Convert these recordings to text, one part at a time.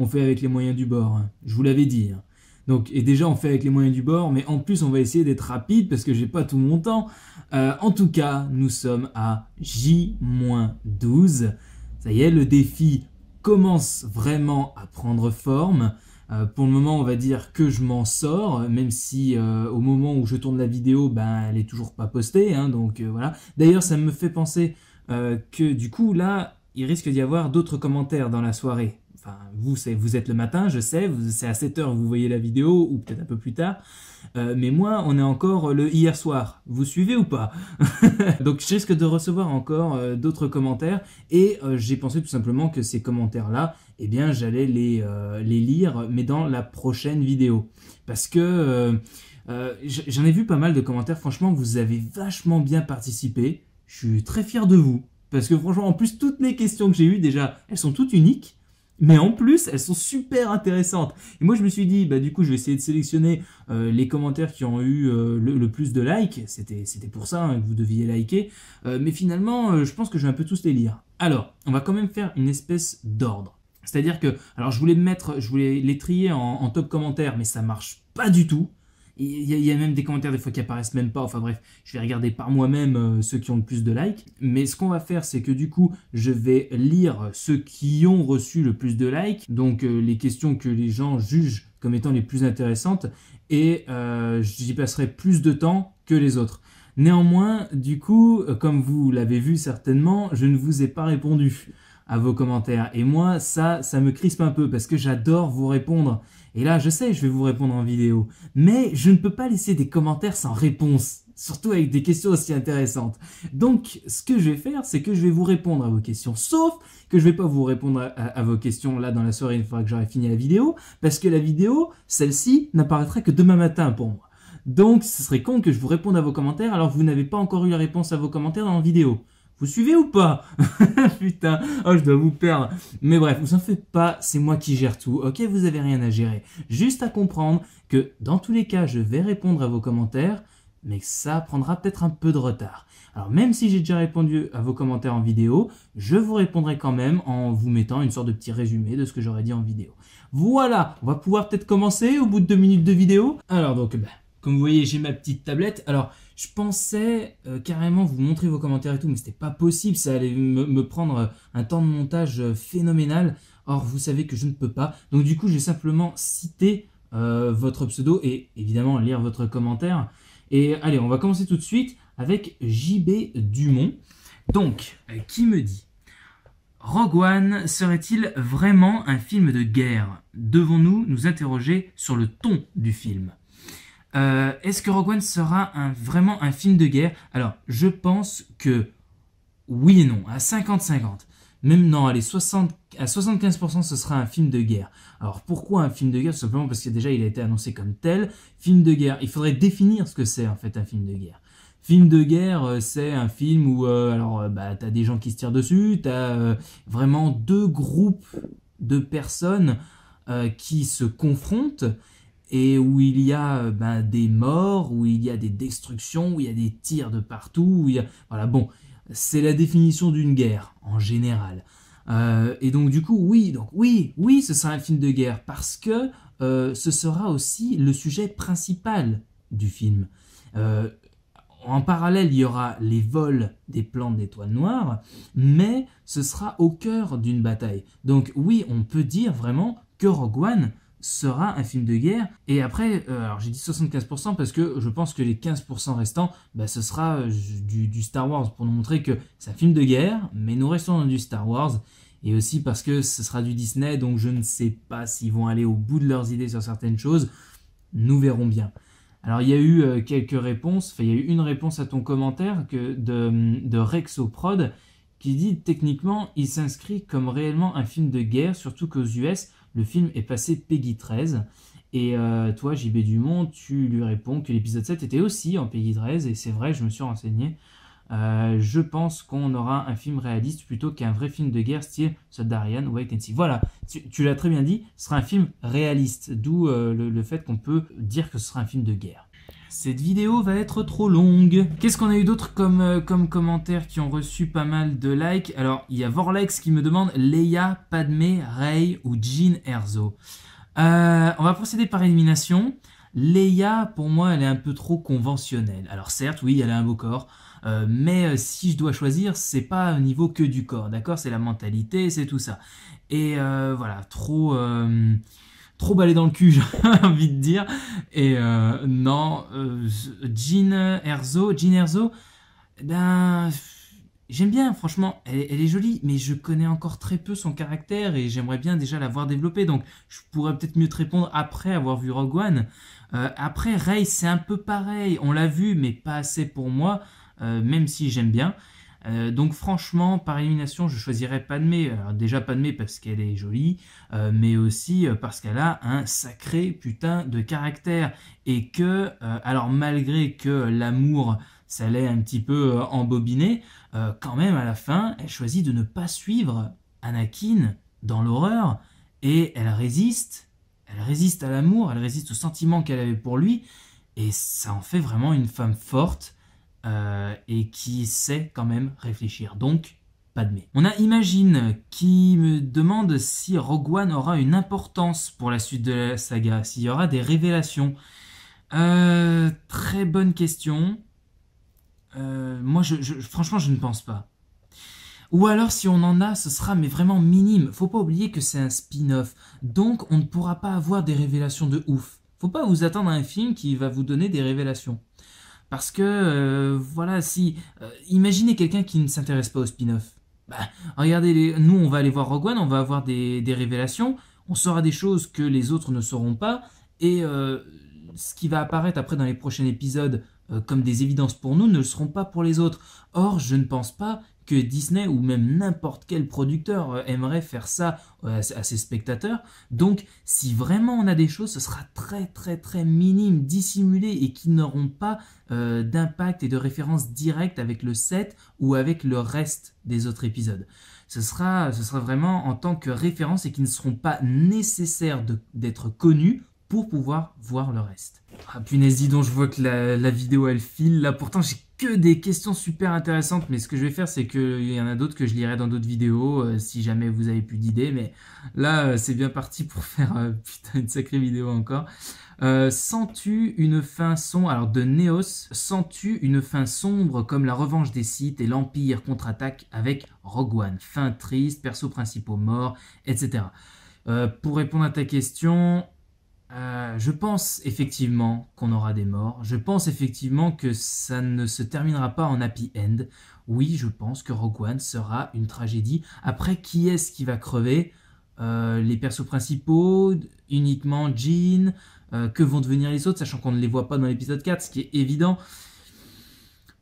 on fait avec les moyens du bord. Hein. Je vous l'avais dit. Hein. Donc, et déjà, on fait avec les moyens du bord, mais en plus, on va essayer d'être rapide parce que j'ai pas tout mon temps. Euh, en tout cas, nous sommes à J-12. Ça y est, le défi commence vraiment à prendre forme. Euh, pour le moment, on va dire que je m'en sors, même si euh, au moment où je tourne la vidéo, ben, elle est toujours pas postée. Hein, donc voilà. D'ailleurs, ça me fait penser que du coup, là, il risque d'y avoir d'autres commentaires dans la soirée vous, êtes le matin, je sais, c'est à 7 heures, vous voyez la vidéo, ou peut-être un peu plus tard. Euh, mais moi, on est encore euh, le hier soir. Vous suivez ou pas Donc, je risque de recevoir encore euh, d'autres commentaires. Et j'ai pensé tout simplement que ces commentaires-là, eh bien, j'allais les, les, lire, mais dans la prochaine vidéo. Parce que j'en ai vu pas mal de commentaires. Franchement, vous avez vachement bien participé. Je suis très fier de vous. Parce que franchement, en plus, toutes mes questions que j'ai eues, déjà, elles sont toutes uniques mais en plus elles sont super intéressantes. Et moi je me suis dit, bah du coup je vais essayer de sélectionner euh, les commentaires qui ont eu euh, le, plus de likes, c'était pour ça hein, que vous deviez liker, euh, mais finalement je pense que je vais un peu tous les lire. Alors, on va quand même faire une espèce d'ordre. C'est-à-dire que, alors je voulais mettre, je voulais les trier en, top commentaires, mais ça marche pas du tout. Il y, a même des commentaires des fois qui apparaissent même pas. Enfin bref, je vais regarder par moi-même euh, ceux qui ont le plus de likes. Mais ce qu'on va faire, c'est que du coup, je vais lire ceux qui ont reçu le plus de likes. Donc euh, les questions que les gens jugent comme étant les plus intéressantes. Et euh, j'y passerai plus de temps que les autres. Néanmoins, du coup, comme vous l'avez vu certainement, je ne vous ai pas répondu à vos commentaires. Et moi, ça, ça me crispe un peu parce que j'adore vous répondre. Et là, je sais, je vais vous répondre en vidéo. Mais je ne peux pas laisser des commentaires sans réponse. Surtout avec des questions aussi intéressantes. Donc, ce que je vais faire, c'est que je vais vous répondre à vos questions. Sauf que je vais pas vous répondre à, vos questions là dans la soirée une fois que j'aurai fini la vidéo. Parce que la vidéo, celle-ci, n'apparaîtra que demain matin pour moi. Donc, ce serait con que je vous réponde à vos commentaires alors vous n'avez pas encore eu la réponse à vos commentaires dans la vidéo. Vous suivez ou pas Putain, oh je dois vous perdre. Mais bref, vous en faites pas, c'est moi qui gère tout, ok Vous avez rien à gérer. Juste à comprendre que dans tous les cas, je vais répondre à vos commentaires, mais ça prendra peut-être un peu de retard. Alors même si j'ai déjà répondu à vos commentaires en vidéo, je vous répondrai quand même en vous mettant une sorte de petit résumé de ce que j'aurais dit en vidéo. Voilà, on va pouvoir peut-être commencer au bout de deux minutes de vidéo. Alors donc, ben... Comme vous voyez, j'ai ma petite tablette. Alors, je pensais euh, carrément vous montrer vos commentaires et tout, mais c'était pas possible. Ça allait me, prendre euh, un temps de montage euh, phénoménal. Or, vous savez que je ne peux pas. Donc, du coup, j'ai simplement cité votre pseudo et évidemment lire votre commentaire. Et allez, on va commencer tout de suite avec JB Dumont. Donc, qui me dit Rogue One serait-il vraiment un film de guerre Devons-nous nous interroger sur le ton du film euh, est-ce que Rogue One sera un, vraiment un film de guerre Alors, je pense que oui et non, à 50-50. Même non, allez, 60, à 75% ce sera un film de guerre. Alors pourquoi un film de guerre Simplement parce que déjà il a été annoncé comme tel. Film de guerre, il faudrait définir ce que c'est en fait un film de guerre. Film de guerre, euh, c'est un film où euh, alors bah, t'as des gens qui se tirent dessus, t'as vraiment deux groupes de personnes qui se confrontent et où il y a euh, ben, des morts, où il y a des destructions, où il y a des tirs de partout, a... Voilà, bon, c'est la définition d'une guerre, en général. Euh, et donc du coup, oui, donc oui, oui, ce sera un film de guerre, parce que euh, ce sera aussi le sujet principal du film. en parallèle, il y aura les vols des plans d'étoiles noires, mais ce sera au cœur d'une bataille. Donc oui, on peut dire vraiment que Rogue One, sera un film de guerre. Et après, euh, alors j'ai dit 75% parce que je pense que les 15% restants, bah, ce sera euh, du, Star Wars pour nous montrer que c'est un film de guerre, mais nous restons dans du Star Wars. Et aussi parce que ce sera du Disney, donc je ne sais pas s'ils vont aller au bout de leurs idées sur certaines choses. Nous verrons bien. Alors il y a eu euh, quelques réponses, enfin il y a eu une réponse à ton commentaire que de, de Rexoprod qui dit techniquement il s'inscrit comme réellement un film de guerre, surtout qu'aux US, le film est passé Peggy 13. Et euh, toi, JB Dumont, tu lui réponds que l'épisode 7 était aussi en Peggy 13. Et c'est vrai, je me suis renseigné. Euh, je pense qu'on aura un film réaliste plutôt qu'un vrai film de guerre style Soldarian Wait and See. Voilà, tu, l'as très bien dit, ce sera un film réaliste, d'où euh, le, fait qu'on peut dire que ce sera un film de guerre. Cette vidéo va être trop longue. Qu'est-ce qu'on a eu d'autre comme, euh, comme commentaires qui ont reçu pas mal de likes Alors, il y a Vorlex qui me demande Leia, Padmé, Rey ou Jean Erzo. Euh, on va procéder par élimination. Leia, pour moi, elle est un peu trop conventionnelle. Alors certes, oui, elle a un beau corps, euh, mais si je dois choisir, c'est pas au niveau que du corps, d'accord C'est la mentalité, c'est tout ça. Et voilà, trop trop balé dans le cul, j'ai envie de dire. Et euh, non, euh, Jean Erzo, Jean Erzo, eh ben, j'aime bien, franchement, elle, est jolie, mais je connais encore très peu son caractère et j'aimerais bien déjà l'avoir développé. Donc, je pourrais peut-être mieux te répondre après avoir vu Rogue One. Euh, après, Rey, c'est un peu pareil, on l'a vu, mais pas assez pour moi, même si j'aime bien. Euh, donc franchement, par élimination, je choisirais Padmé. déjà Padmé parce qu'elle est jolie, euh, mais aussi euh, parce qu'elle a un sacré putain de caractère. Et que, alors malgré que l'amour, ça un petit peu embobiné, quand même à la fin, elle choisit de ne pas suivre Anakin dans l'horreur, et elle résiste. Elle résiste à l'amour, elle résiste au sentiment qu'elle avait pour lui, et ça en fait vraiment une femme forte euh, et qui sait quand même réfléchir. Donc, pas de mais On a Imagine qui me demande si Rogue One aura une importance pour la suite de la saga, s'il y aura des révélations. Euh, très bonne question. Euh, moi, je, franchement, je ne pense pas. Ou alors, si on en a, ce sera mais vraiment minime. Faut pas oublier que c'est un spin-off. Donc, on ne pourra pas avoir des révélations de ouf. Faut pas vous attendre à un film qui va vous donner des révélations. Parce que, euh, voilà, si. Euh, imaginez quelqu'un qui ne s'intéresse pas au spin-off. Bah, regardez, nous, on va aller voir Rogue One, on va avoir des, révélations, on saura des choses que les autres ne sauront pas, et euh, ce qui va apparaître après dans les prochains épisodes euh, comme des évidences pour nous ne le seront pas pour les autres. Or, je ne pense pas que Disney ou même n'importe quel producteur euh, aimerait faire ça euh, à ses spectateurs. Donc, si vraiment on a des choses, ce sera très très très minime, dissimulé et qui n'auront pas d'impact et de référence directe avec le set ou avec le reste des autres épisodes. Ce sera, ce sera vraiment en tant que référence et qui ne seront pas nécessaires d'être connus pour pouvoir voir le reste. Ah punaise, dis donc, je vois que la, vidéo elle file là. Pourtant, j'ai que des questions super intéressantes, mais ce que je vais faire, c'est qu'il y en a d'autres que je lirai dans d'autres vidéos euh, si jamais vous avez plus d'idées. Mais là, euh, c'est bien parti pour faire euh, putain, une sacrée vidéo encore. sens-tu une fin sombre Alors, de Neos, sens-tu une fin sombre comme la revanche des Sith et l'Empire contre-attaque avec Rogue One Fin triste, persos principaux morts, etc. pour répondre à ta question, euh, je pense effectivement qu'on aura des morts. Je pense effectivement que ça ne se terminera pas en happy end. Oui, je pense que Rogue One sera une tragédie. Après, qui est-ce qui va crever euh, Les persos principaux Uniquement Jean euh, Que vont devenir les autres Sachant qu'on ne les voit pas dans l'épisode 4, ce qui est évident.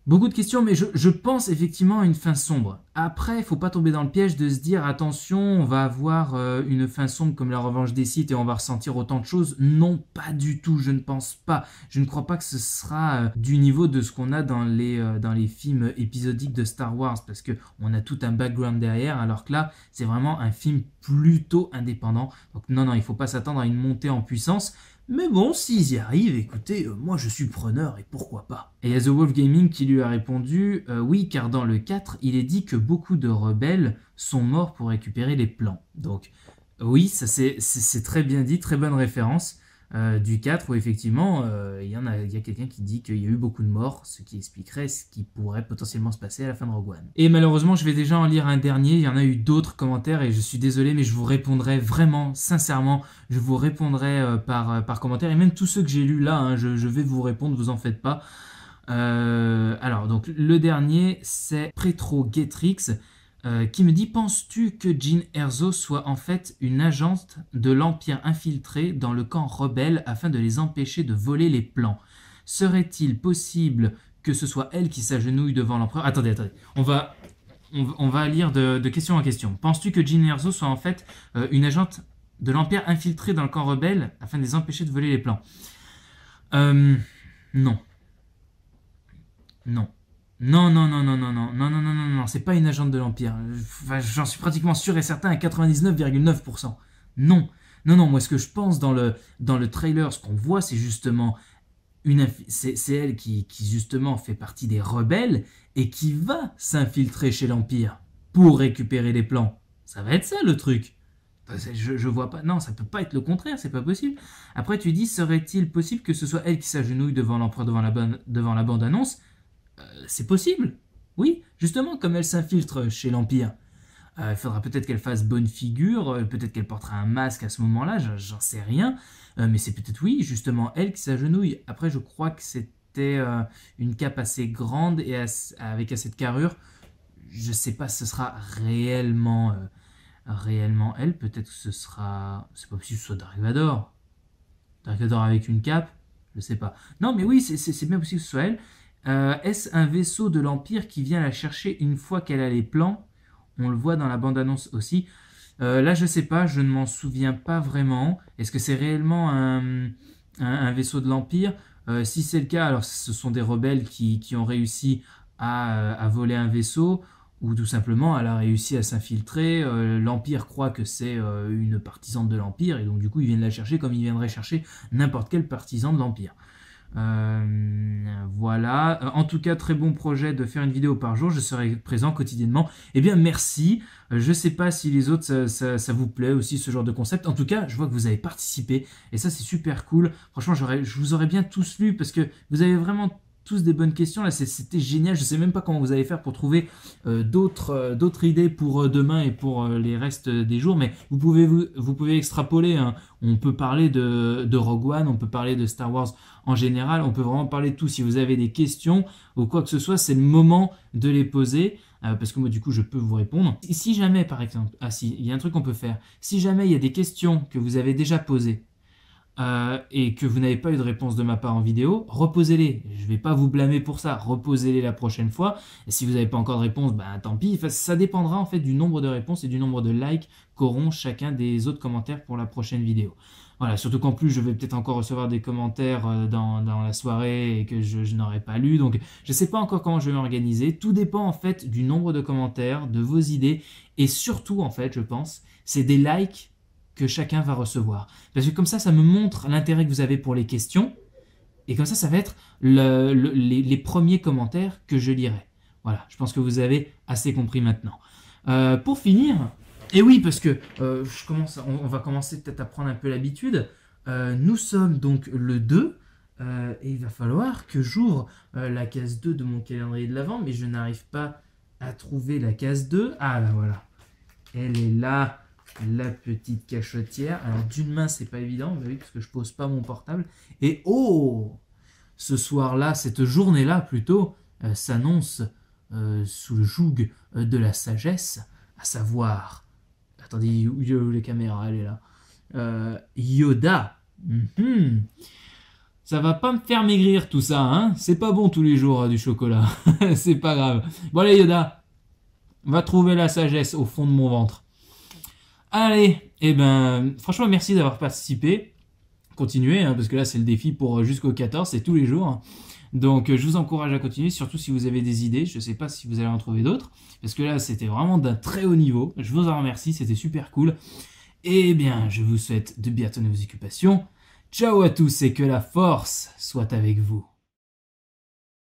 Beaucoup de questions, mais je pense effectivement à une fin sombre. Après, il faut pas tomber dans le piège de se dire attention, on va avoir euh, une fin sombre comme la revanche des sites et on va ressentir autant de choses. Non, pas du tout, je ne pense pas. Je ne crois pas que ce sera euh, du niveau de ce qu'on a dans les, euh, dans les films épisodiques de Star Wars parce que on a tout un background derrière alors que là, c'est vraiment un film plutôt indépendant. Donc non non, il faut pas s'attendre à une montée en puissance. Mais bon, s'ils y arrivent, écoutez, moi je suis preneur et pourquoi pas. Et a The Wolf Gaming qui lui a répondu Oui, car dans le 4, il est dit que beaucoup de rebelles sont morts pour récupérer les plans. Donc oui, ça c'est très bien dit, très bonne référence euh, du 4 où effectivement euh, il y a, quelqu'un qui dit qu'il y a eu beaucoup de morts, ce qui expliquerait ce qui pourrait potentiellement se passer à la fin de Rogue One. Et malheureusement, je vais déjà en lire un dernier, il y en a eu d'autres commentaires et je suis désolé mais je vous répondrai vraiment sincèrement, je vous répondrai euh, par, par commentaire et même tous ceux que j'ai lus là, hein, je, je vais vous répondre, vous en faites pas. Euh, alors, donc le dernier, c'est Pretro Getrix, euh, qui me dit Penses-tu que Jean Erzo soit en fait une agente de l'Empire infiltrée dans le camp rebelle afin de les empêcher de voler les plans Serait-il possible que ce soit elle qui s'agenouille devant l'empereur Attendez, attendez, on va, va lire de, question en question. Penses-tu que Jean Erzo soit en fait euh, une agente de l'Empire infiltrée dans le camp rebelle afin de les empêcher de voler les plans Non. Non. Non, non, non, non, non, non, non, non, non, non, non, c'est pas une agente de l'Empire. Enfin, j'en suis pratiquement sûr et certain à 99,9%. Non. Non, non, moi, ce que je pense dans le, dans le trailer, ce qu'on voit, c'est justement c'est elle qui, qui, justement fait partie des rebelles et qui va s'infiltrer chez l'Empire pour récupérer les plans. Ça va être ça le truc. Je, je vois pas. Non, ça peut pas être le contraire, c'est pas possible. Après, tu dis, serait-il possible que ce soit elle qui s'agenouille devant l'empereur devant la, bonne, devant la bande-annonce euh, c'est possible. Oui, justement, comme elle s'infiltre chez l'Empire. Euh, il faudra peut-être qu'elle fasse bonne figure, euh, peut-être qu'elle portera un masque à ce moment-là, j'en sais rien. mais c'est peut-être, oui, justement, elle qui s'agenouille. Après, je crois que c'était une cape assez grande et avec assez de carrure. Je ne sais pas si ce sera réellement, réellement elle. Peut-être que ce sera... C'est pas possible que ce soit Dark Vador. avec une cape je ne sais pas. Non, mais oui, c'est bien possible que ce soit elle. Euh, est-ce un vaisseau de l'Empire qui vient la chercher une fois qu'elle a les plans On le voit dans la bande-annonce aussi. Euh, là, je sais pas, je ne m'en souviens pas vraiment. Est-ce que c'est réellement un, vaisseau de l'Empire euh, Si c'est le cas, alors ce sont des rebelles qui, ont réussi à, voler un vaisseau, ou tout simplement, elle a réussi à s'infiltrer. L'Empire croit que c'est une partisane de l'Empire, et donc du coup, ils viennent la chercher comme ils viendraient chercher n'importe quel partisan de l'Empire. Euh, voilà. Euh, en tout cas, très bon projet de faire une vidéo par jour. Je serai présent quotidiennement. Eh bien, merci. Euh, je sais pas si les autres, ça, ça vous plaît aussi ce genre de concept. En tout cas, je vois que vous avez participé. Et ça, c'est super cool. Franchement, je vous aurais bien tous lu parce que vous avez vraiment tous des bonnes questions. Là, c'était génial. Je sais même pas comment vous allez faire pour trouver euh, euh, d'autres idées pour euh, demain et pour les restes des jours, mais vous pouvez, vous, pouvez extrapoler. Hein. On peut parler de, Rogue One, on peut parler de Star Wars en général. On peut vraiment parler de tout. Si vous avez des questions ou quoi que ce soit, c'est le moment de les poser. parce que moi, du coup, je peux vous répondre. Si jamais, par exemple, ah si, il y a un truc qu'on peut faire. Si jamais il y a des questions que vous avez déjà posées euh, et que vous n'avez pas eu de réponse de ma part en vidéo, reposez-les. Je ne vais pas vous blâmer pour ça. Reposez-les la prochaine fois. Et si vous n'avez pas encore de réponse, ben tant pis. ça dépendra en fait du nombre de réponses et du nombre de likes qu'auront chacun des autres commentaires pour la prochaine vidéo. Voilà, surtout qu'en plus, je vais peut-être encore recevoir des commentaires euh, dans, la soirée et que je, je n'aurai pas lu. Donc, je ne sais pas encore comment je vais m'organiser. Tout dépend en fait du nombre de commentaires, de vos idées et surtout, en fait, je pense, c'est des likes que chacun va recevoir. Parce que comme ça, ça me montre l'intérêt que vous avez pour les questions. Et comme ça, ça va être les, premiers commentaires que je lirai. Voilà, je pense que vous avez assez compris maintenant. Euh, pour finir, et oui, parce que euh, je commence, on, va commencer peut-être à prendre un peu l'habitude. Euh, nous sommes donc le 2. et il va falloir que j'ouvre la case 2 de mon calendrier de l'avant, mais je n'arrive pas à trouver la case 2. Ah là ben voilà, elle est là la petite cachetière. Alors d'une main, c'est pas évident, vous parce que je pose pas mon portable. Et oh Ce soir-là, cette journée-là plutôt, euh, s'annonce euh, sous le joug euh, de la sagesse, à savoir... Attendez, où, est les caméras, elle est là. Yoda. Mhm. Ça va pas me faire maigrir tout ça, hein C'est pas bon tous les jours hein, du chocolat. c'est pas grave. Bon Yoda, va trouver la sagesse au fond de mon ventre. Allez, et eh ben, franchement, merci d'avoir participé. Continuez, hein, parce que là, c'est le défi pour euh, jusqu'au 14, c'est tous les jours. Donc, euh, je vous encourage à continuer, surtout si vous avez des idées. Je ne sais pas si vous allez en trouver d'autres, parce que là, c'était vraiment d'un très haut niveau. Je vous en remercie, c'était super cool. Et eh bien, je vous souhaite de bien tenir vos occupations. Ciao à tous et que la force soit avec vous.